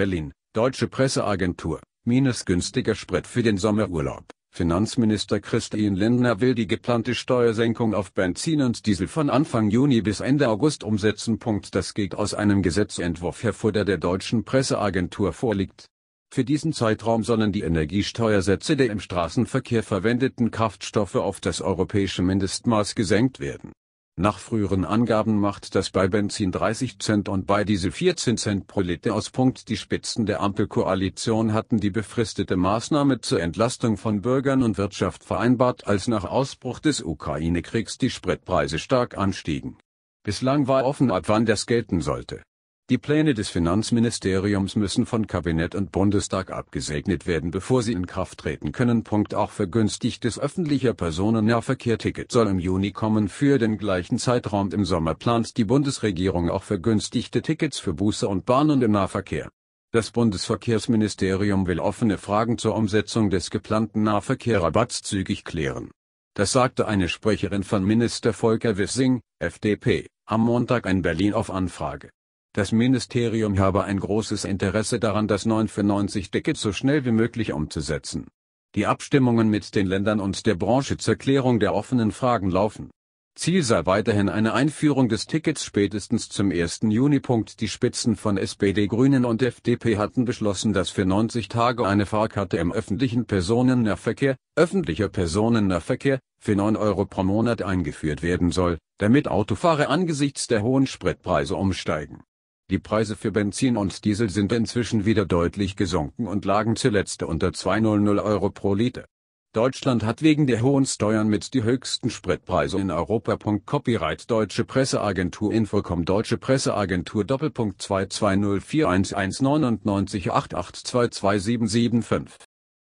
Berlin, Deutsche Presseagentur, minus günstiger Sprit für den Sommerurlaub. Finanzminister Christine Lindner will die geplante Steuersenkung auf Benzin und Diesel von Anfang Juni bis Ende August umsetzen. Das geht aus einem Gesetzentwurf hervor, der der deutschen Presseagentur vorliegt. Für diesen Zeitraum sollen die Energiesteuersätze der im Straßenverkehr verwendeten Kraftstoffe auf das europäische Mindestmaß gesenkt werden. Nach früheren Angaben macht das bei Benzin 30 Cent und bei Diesel 14 Cent pro Liter aus. Die Spitzen der Ampelkoalition hatten die befristete Maßnahme zur Entlastung von Bürgern und Wirtschaft vereinbart, als nach Ausbruch des Ukraine-Kriegs die Spritpreise stark anstiegen. Bislang war offen, ab wann das gelten sollte. Die Pläne des Finanzministeriums müssen von Kabinett und Bundestag abgesegnet werden, bevor sie in Kraft treten können. Punkt auch vergünstigtes öffentlicher Personennahverkehrticket soll im Juni kommen. Für den gleichen Zeitraum im Sommer plant die Bundesregierung auch vergünstigte Tickets für Busse und Bahnen im Nahverkehr. Das Bundesverkehrsministerium will offene Fragen zur Umsetzung des geplanten Nahverkehrrabatts zügig klären. Das sagte eine Sprecherin von Minister Volker Wissing, FDP, am Montag in Berlin auf Anfrage. Das Ministerium habe ein großes Interesse daran, das 9 für 90 ticket so schnell wie möglich umzusetzen. Die Abstimmungen mit den Ländern und der Branche zur Klärung der offenen Fragen laufen. Ziel sei weiterhin eine Einführung des Tickets spätestens zum 1. Juni. Die Spitzen von SPD, Grünen und FDP hatten beschlossen, dass für 90 Tage eine Fahrkarte im öffentlichen Personennahverkehr, öffentlicher Personennahverkehr, für 9 Euro pro Monat eingeführt werden soll, damit Autofahrer angesichts der hohen Spritpreise umsteigen. Die Preise für Benzin und Diesel sind inzwischen wieder deutlich gesunken und lagen zuletzt unter 200 Euro pro Liter. Deutschland hat wegen der hohen Steuern mit die höchsten Spritpreise in Europa. Copyright Deutsche Presseagentur Infocom Deutsche Presseagentur Doppelpunkt 22041199888227775